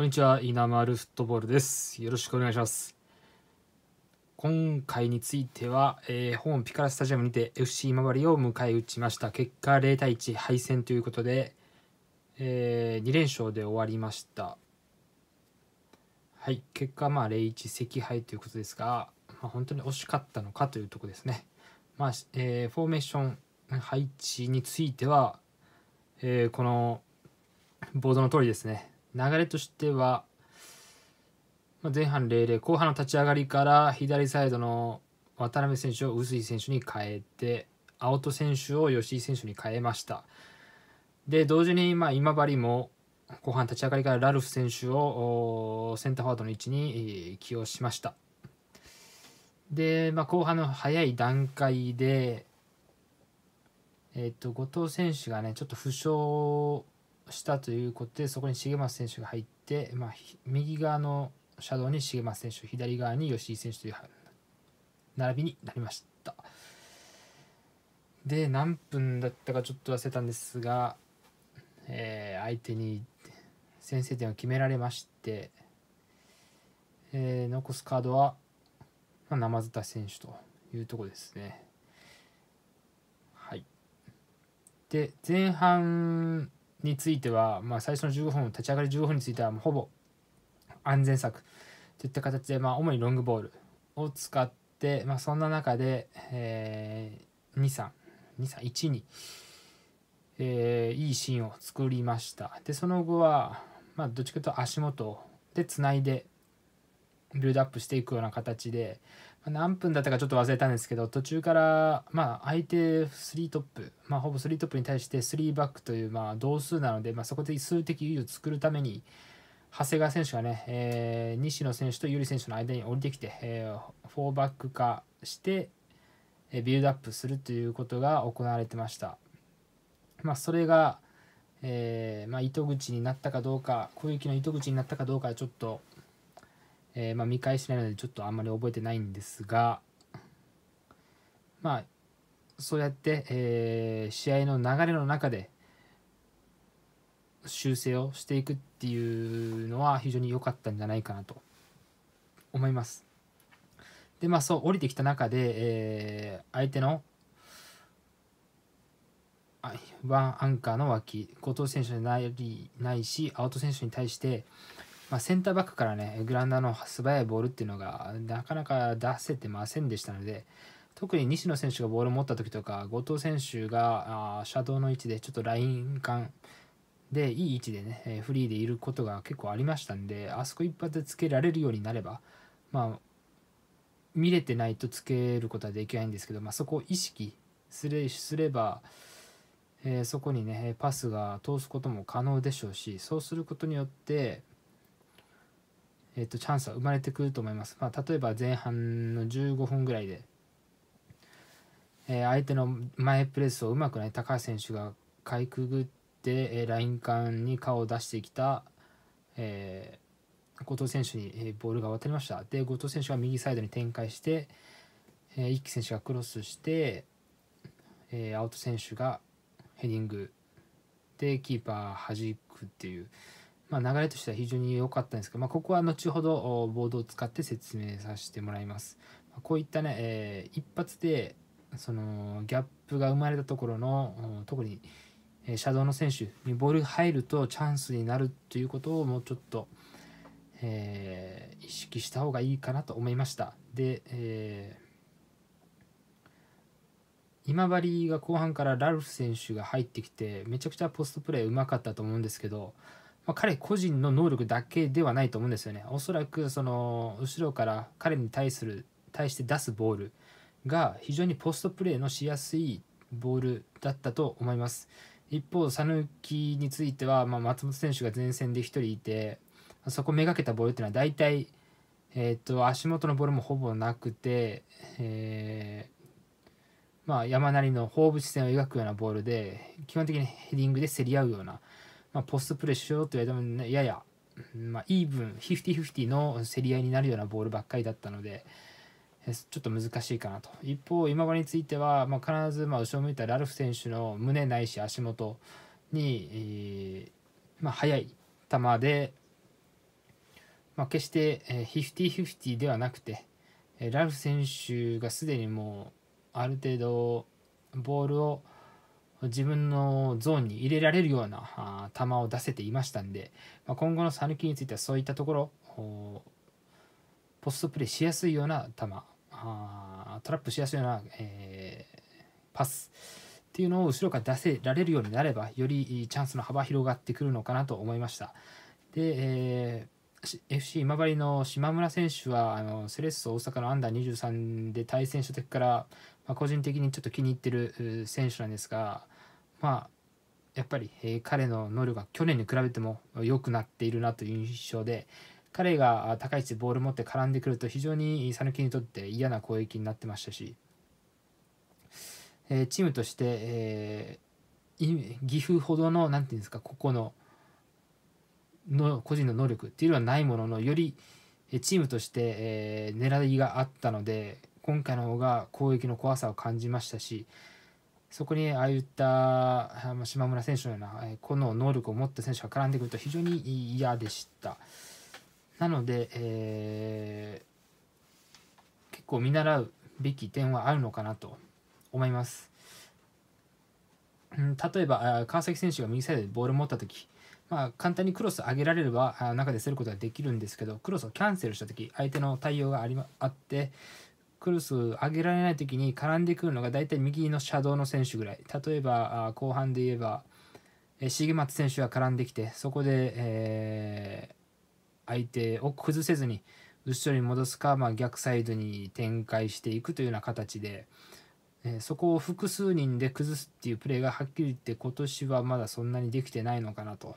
こんにちは、稲丸フットボールです。よろしくお願いします。今回については、えー、本ピカラスタジアムにて FC 今治を迎え撃ちました。結果0対1敗戦ということで、えー、2連勝で終わりました。はい、結果、まあ、0-1惜敗ということですが、まあ、本当に惜しかったのかというとこですね。まあ、えー、フォーメーション配置については、えー、このボードの通りですね、流れとしては、まあ、前半0-0後半の立ち上がりから左サイドの渡辺選手を臼井選手に変えて青戸選手を吉井選手に変えましたで同時にま今治も後半立ち上がりからラルフ選手をセンターフォワードの位置に起用しましたで、まあ、後半の早い段階で、えっと後藤選手がねちょっと負傷したということで、そこに重松選手が入って、まあ、右側のシャドウに重松選手、左側に吉井選手という並びになりました。で、何分だったかちょっと忘れたんですが、えー、相手に先制点を決められまして、えー、残すカードは、まあ、生田選手というとこですね。はい、で前半については、まあ、最初の15分立ち上がり15分についてはもうほぼ安全策といった形で、まあ、主にロングボールを使って、まあ、そんな中で、えー、232312に、えー、いいシーンを作りましたでその後は、まあ、どっちかというと足元でつないでビルドアップしていくような形で、何分だったかちょっと忘れたんですけど途中からまあ相手3トップ、まあ、ほぼ3トップに対して3バックというまあ同数なので、まあ、そこで数的優位を作るために長谷川選手がね、え西野選手と有利選手の間に降りてきて、えー、4バック化して、えビルドアップするということが行われてました。まあ、それが、えまあ、糸口になったかどうか攻撃の糸口になったかどうかちょっとえー、まあ、見返してないのでちょっとあんまり覚えてないんですが、まあ、そうやって、えー、試合の流れの中で修正をしていくっていうのは非常に良かったんじゃないかなと思います。でまあそう降りてきた中で、えー、相手のワンアンカーの脇後藤選手にないないし青戸選手に対して、まあ、センターバックからね、グラウンダの素早いボールっていうのが、なかなか出せてませんでしたので、特に西野選手がボールを持った時とか、後藤選手があシャドウの位置で、ちょっとライン間で、いい位置でね、えフリーでいることが結構ありましたんで、あそこ一発でつけられるようになれば、まあ、見れてないとつけることはできないんですけど、まあ、そこを意識すれすれば、えー、そこにねパスが通すことも可能でしょうしそうすることによってえっと、チャンスは生まれてくると思います。まあ、例えば前半の15分ぐらいで、えー、相手の前プレスをうまくない高橋選手がかいくぐって、えー、ライン間に顔を出してきた、えー、後藤選手に、えボールが渡りました。で、後藤選手が右サイドに展開して、えー、一輝選手がクロスして、えー、ウト選手がヘディングでキーパー弾くっていう。まあ、流れとしては非常に良かったんですけど、まあ、ここは後ほどボードを使って説明させてもらいます。こういったね、えー、一発でそのギャップが生まれたところの特にシャドウの選手にボール入るとチャンスになるということをもうちょっと、えー、意識した方がいいかなと思いました。で、えー今治が後半からラルフ選手が入ってきてめちゃくちゃポストプレーうまかったと思うんですけどまあ、彼個人の能力だけではないと思うんですよね。おそらくその後ろから彼に対する対して出すボールが非常にポストプレーのしやすいボールだったと思います。一方、讃岐については、まあ、松本選手が前線で1人いて、そこめがけたボールっていうのは大体、えー、っと足元のボールもほぼなくて、えー、まあ、山なりの放物線を描くようなボールで基本的にヘディングで競り合うようなまあ、ポストプレーしようと言われても、ね、やや、まあ、イーブン、50-50の競り合いになるようなボールばっかりだったので、ちょっと難しいかなと。一方、今場については、まあ、必ずまあ後ろ向いたラルフ選手の胸ないし足元に、えー、まあ、速い球で、まあ、決して50-50ではなくて、ラルフ選手がすでにもうある程度ボールを自分のゾーンに入れられるような球を出せていましたんで、まあ、今後の讃岐についてはそういったところポストプレーしやすいような球トラップしやすいような、えー、パスっていうのを後ろから出せられるようになればよりチャンスの幅広がってくるのかなと思いました。で、えー FC 今治の島村選手はあのセレッソ大阪のアンダー23で対戦した時からまあ、個人的にちょっと気に入ってる選手なんですが、まあ、やっぱり、え彼の能力が去年に比べても良くなっているなという印象で、彼が高い位置でボール持って絡んでくると非常に讃岐にとって嫌な攻撃になってましたし、えチームとして、え岐阜ほどの何て言うんですかここのの個人の能力っていうのはないもののよりチームとして、え狙いがあったので今回の方が攻撃の怖さを感じましたしそこにああいった島村選手のようなこの能力を持った選手が絡んでくると非常に嫌でした。なので、えー、結構見習うべき点はあるのかなと思います。例えば川崎選手が右サイドでボールを持った時、まあ、簡単にクロス上げられれば中ですることができるんですけどクロスをキャンセルした時相手の対応があり、ま、あってクロス上げられない時に絡んでくるのが大体右の車道の選手ぐらい例えば後半で言えば重松選手が絡んできてそこで、えー、相手を崩せずに後ろに戻すか、まあ、逆サイドに展開していくというような形で、えー、そこを複数人で崩すっていうプレーがはっきり言って今年はまだそんなにできてないのかなと。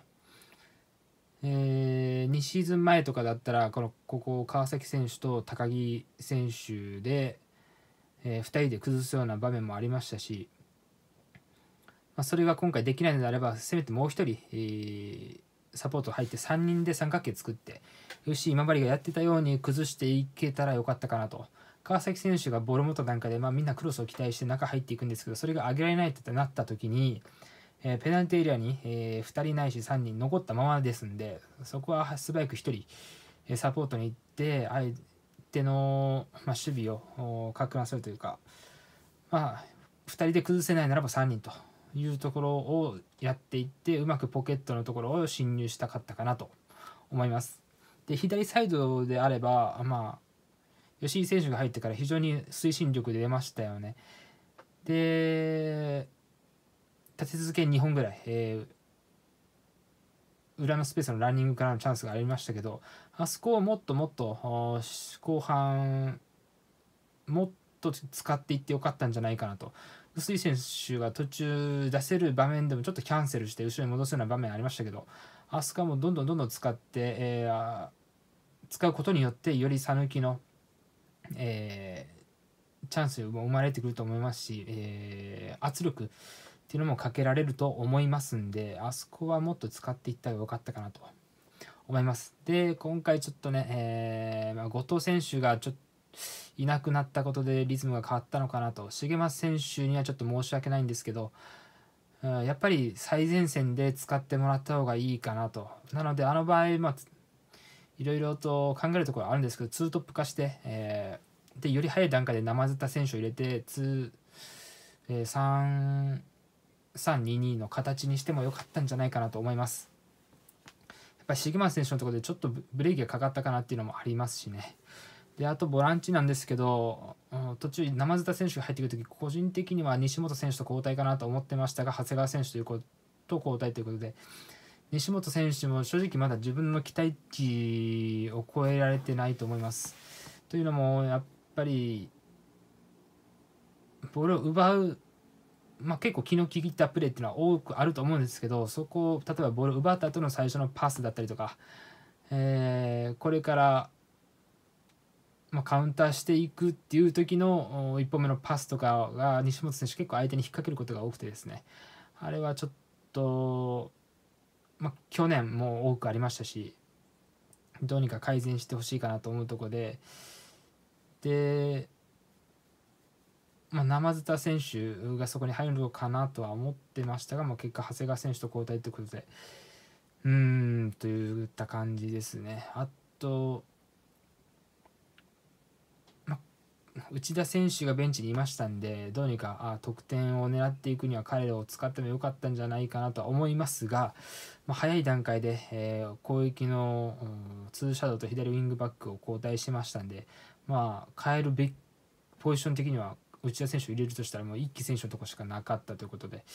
えー、2シーズン前とかだったらこのここ川崎選手と高木選手で、えー、2人で崩すような場面もありましたし、まあ、それが今回できないのであればせめてもう1人、えー、サポート入って3人で三角形作ってよし今治がやってたように崩していけたらよかったかなと。川崎選手がボール持った段階で、まあ、みんなクロスを期待して中入っていくんですけどそれが上げられないってなった時に、えー、ペナルティエリアに、えー、2人ないし3人残ったままですんで、そこは素早く1人、えサポートに行って、相手の、まあ、守備をかく乱するというか、まあ、2人で崩せないならば3人というところをやっていって、うまくポケットのところを侵入したかったかなと思います。で、左サイドであれば、まあ、吉井選手が入ってから非常に推進力で出ましたよね。で、立て続けに2本ぐらい、えー、裏のスペースのランニングからのチャンスがありましたけどあそこをもっともっと後半もっと使っていってよかったんじゃないかなと。臼井選手が途中出せる場面でもちょっとキャンセルして後ろに戻すような場面ありましたけど飛鳥もどんどんどんどん使って、えー、使うことによってより讃岐の、えー、チャンスも生まれてくると思いますし、えー、圧力っていうのもかけられると思いますんであそこはもっと使っていったら良かったかなと思いますで今回ちょっとね、えー、まあ、後藤選手がちょっといなくなったことでリズムが変わったのかなと重松選手にはちょっと申し訳ないんですけどやっぱり最前線で使ってもらった方がいいかなとなのであの場合まあいろいろと考えるところあるんですけどツートップ化して、えー、でより早い段階で生ずった選手を入れて2、えー、3 322の形にしても良かったんじゃないかなと思います。やっぱり重松選手のところでちょっとブレーキがかかったかなっていうのもありますしね。であとボランチなんですけど、途中、生津田選手が入ってくるとき、個人的には西本選手と交代かなと思ってましたが、長谷川選手ということ交代ということで、西本選手も正直まだ自分の期待値を超えられてないと思います。というのも、やっぱり、ボールを奪うまあ、結構気の利いたプレーっていうのは多くあると思うんですけどそこを例えばボールを奪った後の最初のパスだったりとか、えー、これから、まあ、カウンターしていくっていう時の1本目のパスとかが西本選手結構相手に引っ掛けることが多くてですねあれはちょっと、まあ、去年も多くありましたしどうにか改善してほしいかなと思うとこででまあ、生田選手がそこに入るのかなとは思ってましたが、まあ、結果、長谷川選手と交代ということで、うーん、といった感じですね。あと、ま、内田選手がベンチにいましたんで、どうにかあ得点を狙っていくには彼らを使ってもよかったんじゃないかなとは思いますが、まあ、早い段階で、えー、攻撃の、ツーシャドウと左ウィングバックを交代しましたんで、まあ、変えるべきポジション的には内田選手を入れるとしたらもう一気選手のとこしかなかったということで、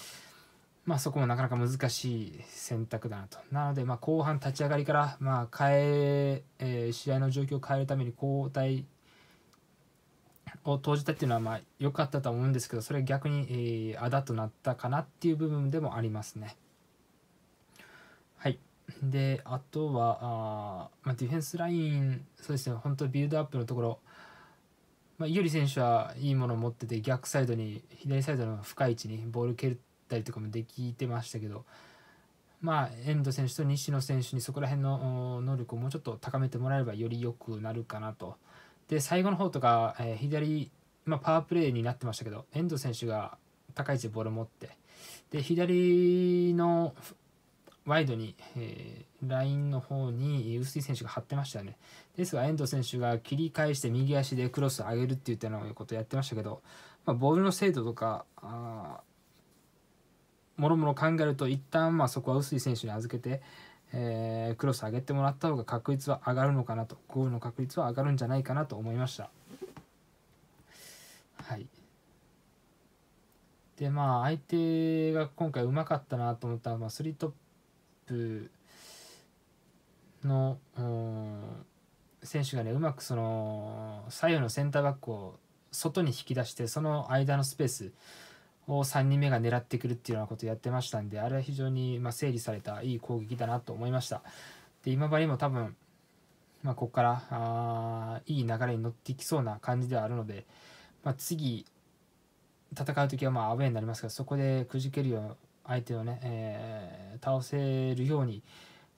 まあ、そこもなかなか難しい選択だなと。なので、ま後半立ち上がりから、まあ変ええー、試合の状況を変えるために交代を投じたっていうのはまあ良かったと思うんですけどそれ逆に、えー、あだとなったかなっていう部分でもありますね。はいであとはあ、まあ、ディフェンスラインそうですね本当ビルドアップのところまあ、ゆり選手はいいものを持ってて逆サイドに左サイドの深い位置にボール蹴ったりとかもできてましたけど、まあ、遠藤選手と西野選手にそこら辺の能力をもうちょっと高めてもらえればより良くなるかなと。で最後の方とか、えー、左、まあ、パワープレーになってましたけど遠藤選手が高い位置でボールを持ってで左のワイドに、えー、ラインの方に薄井選手が張ってましたよね。ですが、遠藤選手が切り返して右足でクロス上げるって言ったようなことをやってましたけど、まあ、ボールの精度とか、あもろもろ考えると、一旦まあそこは薄井選手に預けて、えー、クロス上げてもらった方が確率は上がるのかなと、ゴールの確率は上がるんじゃないかなと思いました。はい。でまあ相手が今回うまかったなと思ったのは、まあ、スリートップ。プの選手がねうまくその左右のセンターバックを外に引き出してその間のスペースを3人目が狙ってくるっていうようなことをやってましたんであれは非常にま整理されたいい攻撃だなと思いましたで今治も多分、まあ、ここからあーいい流れに乗っていきそうな感じではあるので、まあ、次戦う時はまあアウェーになりますがそこでくじけるよ相手をね、えー、倒せるように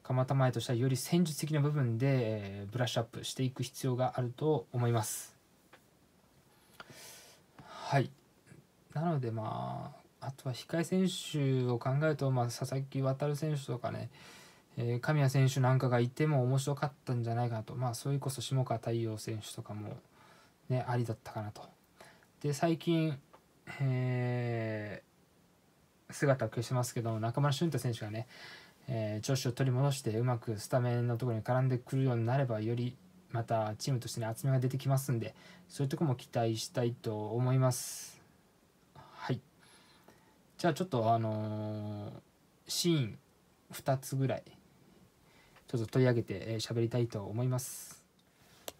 鎌田へとしたより戦術的な部分で、えー、ブラッシュアップしていく必要があると思います。はいなのでまああとは控え選手を考えると、まあ、佐々木渉選手とかね、えー、神谷選手なんかがいても面白かったんじゃないかなと、まあ、それこそ下川太陽選手とかも、ね、ありだったかなと。で最近、えー姿を消してますけど中村俊太選手がね、えー、調子を取り戻してうまくスタメンのところに絡んでくるようになればよりまたチームとしてね厚みが出てきますんでそういうとこも期待したいと思いますはいじゃあちょっとあのー、シーン2つぐらいちょっと取り上げて喋、えー、りたいと思います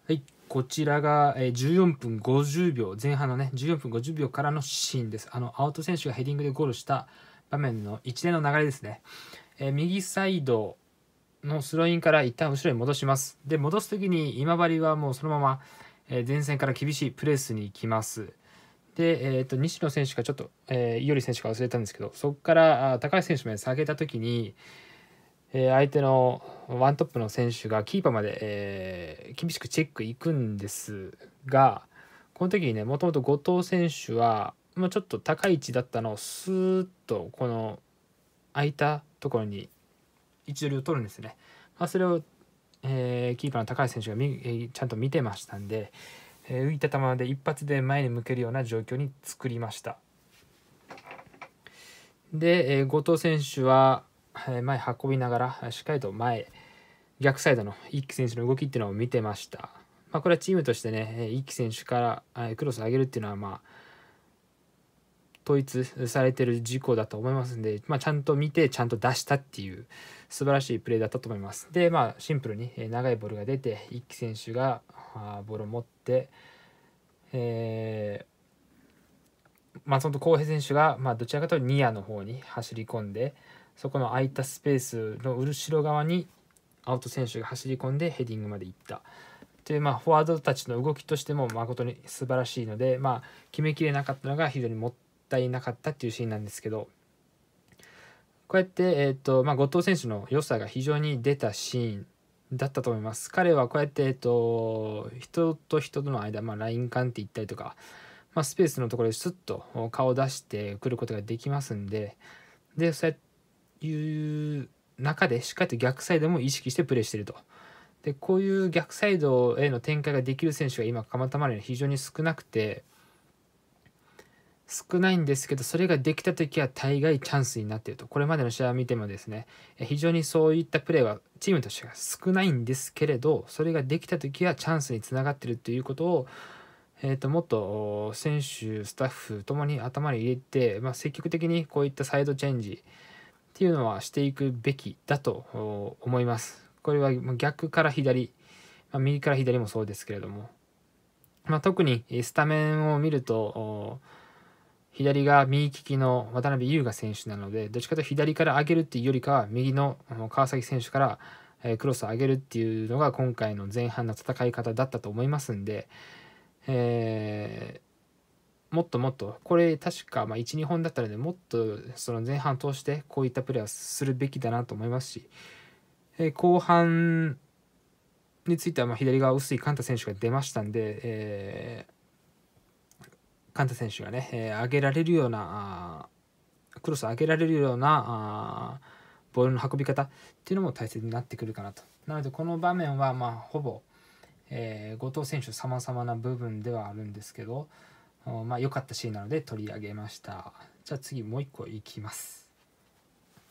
はいこちらが14分50秒、前半のね、14分50秒からのシーンです。あの、青戸選手がヘディングでゴールした場面の一連の流れですね。えー、右サイドのスローインから一旦後ろに戻します。で、戻す時に今治はもうそのまま前線から厳しいプレスに行きます。で、えー、と西野選手がちょっと、えー、伊織選手が忘れたんですけど、そこから高橋選手まで下げた時に、え相手のワントップの選手がキーパーまで、え厳しくチェックいくんですがこの時にねもともと後藤選手は、まちょっと高い位置だったのをスーッとこの空いたところに位置取りを取るんですね。まあ、それを、えキーパーの高橋選手がみ、えちゃんと見てましたんで、え浮いた球で一発で前に向けるような状況に作りました。で、え後藤選手は前運びながら、しっかりと前、逆サイドの一輝選手の動きっていうのを見てました。まあ、これはチームとしてね、一輝選手からクロス上げるっていうのは、まあ、統一されてる事項だと思いますんで、まあ、ちゃんと見て、ちゃんと出したっていう素晴らしいプレーだったと思います。で、まあ、シンプルに長いボールが出て、一輝選手がボールを持って、えー、松本浩平選手が、まあ、どちらかというとニアの方に走り込んで、そこの空いたスペースの後ろ側にアウト選手が走り込んでヘディングまで行ったという、まあ、フォワードたちの動きとしても誠に素晴らしいので、まあ、決めきれなかったのが非常にもったいなかったっていうシーンなんですけどこうやって、えーとまあ、後藤選手の良さが非常に出たシーンだったと思います彼はこうやって、えーと、と人と人との間、まあ、ライン間って言ったりとか、まあ、スペースのところでスッと顔を出してくることができますんででそうやっていう中でしっかりと逆サイドも意識してプレーしてると。でこういう逆サイドへの展開ができる選手が今蒲田たまに非常に少なくて少ないんですけどそれができた時は大概チャンスになっているとこれまでの試合を見てもですね非常にそういったプレーはチームとしては少ないんですけれどそれができた時はチャンスにつながってるということを、えーと、ともっと選手スタッフともに頭に入れて、まあ、積極的にこういったサイドチェンジっていうのはしていくべきだと思います。これは逆から左、まあ、右から左もそうですけれども、まあ、特にスタメンを見ると左が右利きの渡辺優雅選手なのでどっちかというと左から上げるっていうよりかは右の川崎選手からクロスを上げるっていうのが今回の前半の戦い方だったと思いますんで、えーもっともっとこれ確かまあ12本だったのでもっとその前半通してこういったプレーはするべきだなと思いますし、え後半についてはまあ左側薄いカンタ選手が出ましたんで、えー、カンタ選手がね、えー、上げられるようなクロス上げられるようなボールの運び方っていうのも大切になってくるかなと。なのでこの場面はまあほぼ、えー、後藤選手様々な部分ではあるんですけど。まあ良かったシーンなので取り上げましたじゃあ次もう一個いきます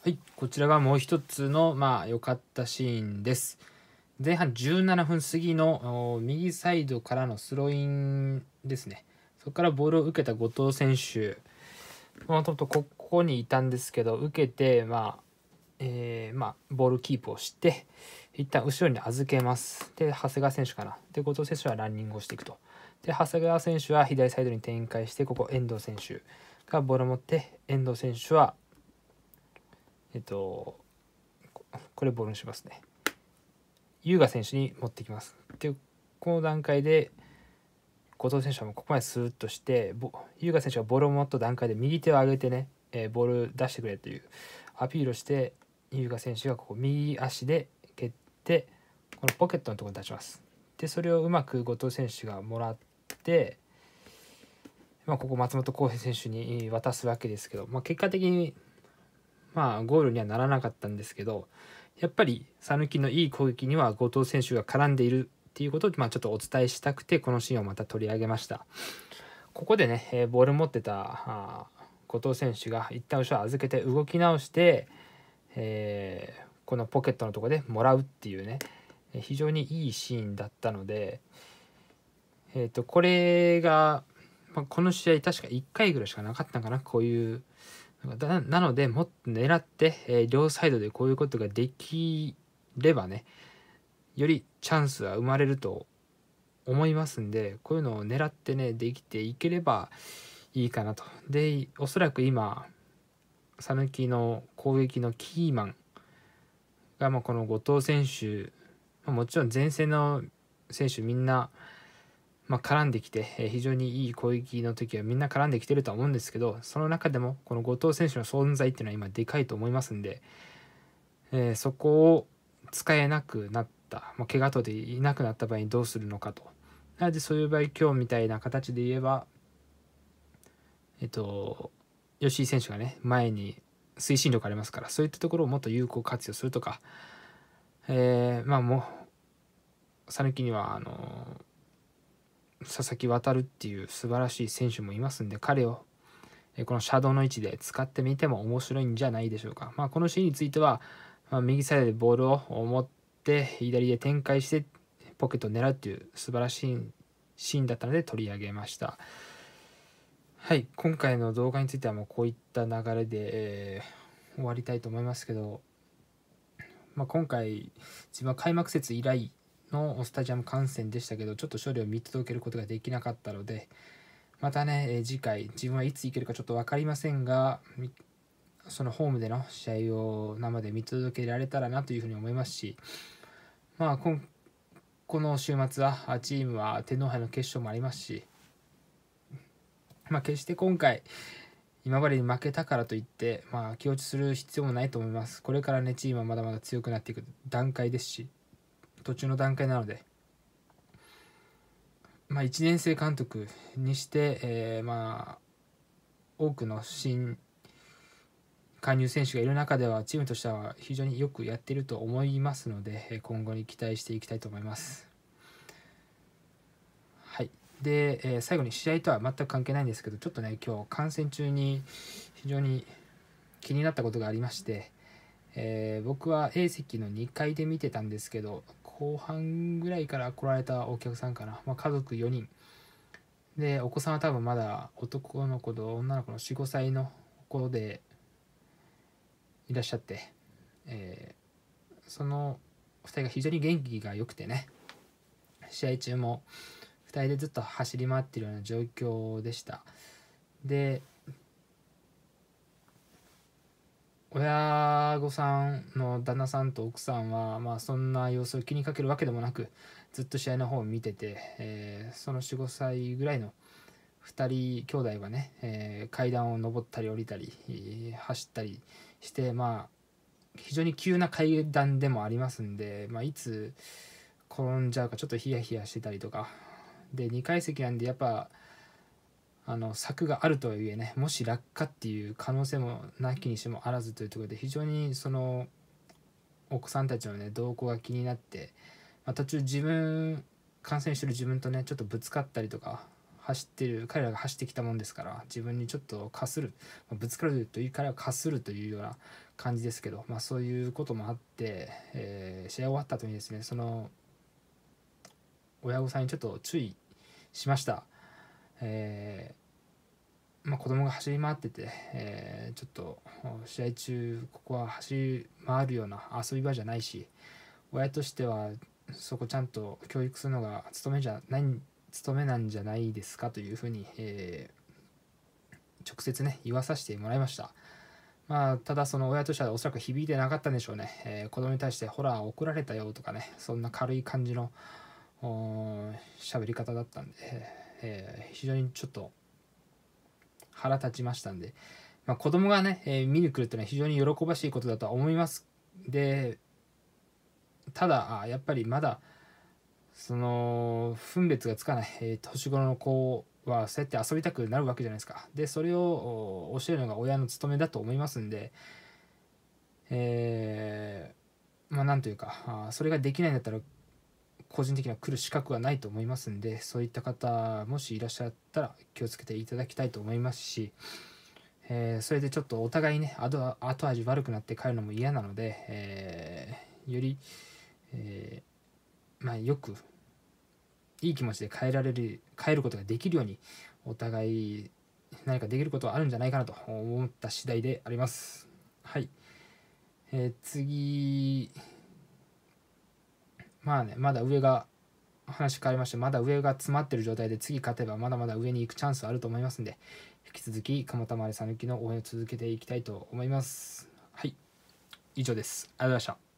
はいこちらがもう一つのまあ良かったシーンです前半17分過ぎの右サイドからのスローインですねそこからボールを受けた後藤選手もともとここにいたんですけど受けてまあえー、まあ、ボールキープをして一旦後ろに預けますで長谷川選手かなで後藤選手はランニングをしていくとで長谷川選手は左サイドに展開してここ遠藤選手がボールを持って遠藤選手はえっとこれボールにしますね優雅選手に持ってきますでこの段階で後藤選手はもうここまでスーッとして優雅選手がボールを持った段階で右手を上げてね、えー、ボール出してくれというアピールをして優雅選手がここ右足で蹴ってこのポケットのところに立ちますでそれをうまく後藤選手がもらってて、まあ、ここ松本浩平選手に渡すわけですけど、まあ、結果的に、まあ、ゴールにはならなかったんですけどやっぱり讃岐のいい攻撃には後藤選手が絡んでいるっていうことを、まあ、ちょっとお伝えしたくてこのシーンをまた取り上げましたここでね、えー、ボール持ってた後藤選手が一旦後ろ預けて動き直して、えー、このポケットのとこでもらうっていうね非常にいいシーンだったので、えっ、ー、と、これが、まあ、この試合確か1回ぐらいしかなかったのかな、こういう。なので、もっと狙って、えー、両サイドでこういうことができればね、よりチャンスは生まれると思いますんで、こういうのを狙ってね、できていければいいかなと。で、おそらく今、讃岐の攻撃のキーマンが、まあ、この後藤選手、まあ、もちろん前線の選手みんな、まあ、絡んできて、え非常にいい攻撃の時はみんな絡んできてるとは思うんですけどその中でもこの後藤選手の存在っていうのは今でかいと思いますんで、えー、そこを使えなくなった、まあ、怪我とでいなくなった場合にどうするのかと。なのでそういう場合今日みたいな形で言えばえっと吉井選手がね前に推進力ありますからそういったところをもっと有効活用するとか、えー、まあもう讃岐にはあの佐々木渡るっていう素晴らしい選手もいますんで彼をこのシャドウの位置で使ってみても面白いんじゃないでしょうか、まあ、このシーンについては、まあ、右サイドでボールを持って左で展開してポケットを狙うっていう素晴らしいシーンだったので取り上げましたはい今回の動画についてはもうこういった流れで、えー、終わりたいと思いますけど、まあ、今回自分は開幕節以来のスタジアム観戦でしたけど、ちょっと勝利を見届けることができなかったので、またね、え次回、自分はいつ行けるかちょっと分かりませんが、そのホームでの試合を生で見届けられたらなというふうに思いますし、まあ、この週末はチームは天皇杯の決勝もありますし、まあ、決して今回、今までに負けたからといって、まあ、気落ちする必要もないと思います。これからね、チームはまだまだ強くなっていく段階ですし。途中の段階なので、まあ、1年生監督にして、えー、まあ多くの新加入選手がいる中ではチームとしては非常によくやっていると思いますので今後に期待していきたいと思います。はい、で、えー、最後に試合とは全く関係ないんですけどちょっとね今日観戦中に非常に気になったことがありまして、えー、僕は A 席の2階で見てたんですけど後半ぐらいから来られたお客さんかな、まあ、家族4人でお子さんは多分まだ男の子と女の子の45歳の子でいらっしゃって、えー、その2人が非常に元気が良くてね試合中も2人でずっと走り回ってるような状況でしたで親御さんの旦那さんと奥さんは、まあ、そんな様子を気にかけるわけでもなくずっと試合の方を見てて、えー、その45歳ぐらいの2人兄弟はね、えー、階段を上ったり下りたり、えー、走ったりして、まあ、非常に急な階段でもありますんで、まあ、いつ転んじゃうかちょっとヒヤヒヤしてたりとかで2階席なんでやっぱあの柵があるとはいえねもし落下っていう可能性もなきにしもあらずというところで非常にそのお子さんたちのね動向が気になって、まあ、途中自分感染してる自分とねちょっとぶつかったりとか走ってる彼らが走ってきたもんですから自分にちょっとかする、まあ、ぶつかるという彼はかするというような感じですけど、まあ、そういうこともあって、えー、試合終わった後にですねその親御さんにちょっと注意しました。えーまあ、子供が走り回ってて、えー、ちょっと試合中ここは走り回るような遊び場じゃないし親としてはそこちゃんと教育するのが務めじゃない務めなんじゃないですかというふうに、えー、直接ね言わさせてもらいました。まあ、ただその親としてはおそらく響いてなかったんでしょうね、えー、子供に対してホラー怒られたよとかねそんな軽い感じの喋り方だったんで、えー、非常にちょっと腹立ちましたんで、まあ、子供がね、えー、見に来るっていうのは非常に喜ばしいことだとは思いますでただやっぱりまだその分別がつかない、えー、年頃の子はそうやって遊びたくなるわけじゃないですかでそれを教えるのが親の務めだと思いますんでえー、まあ何というかそれができないんだったら個人的には来る資格はないと思いますんでそういった方もしいらっしゃったら気をつけていただきたいと思いますし、えー、それでちょっとお互いね後後味悪くなって帰るのも嫌なので、えー、より、えー、まあ、よくいい気持ちで帰られる帰ることができるようにお互い何かできることはあるんじゃないかなと思った次第であります。はい、え次まあね、まだ上が、話変わりまして、まだ上が詰まってる状態で、次勝てばまだまだ上に行くチャンスあると思いますんで、引き続き、鎌田丸さぬきの応援を続けていきたいと思います。はい。以上です。ありがとうございました。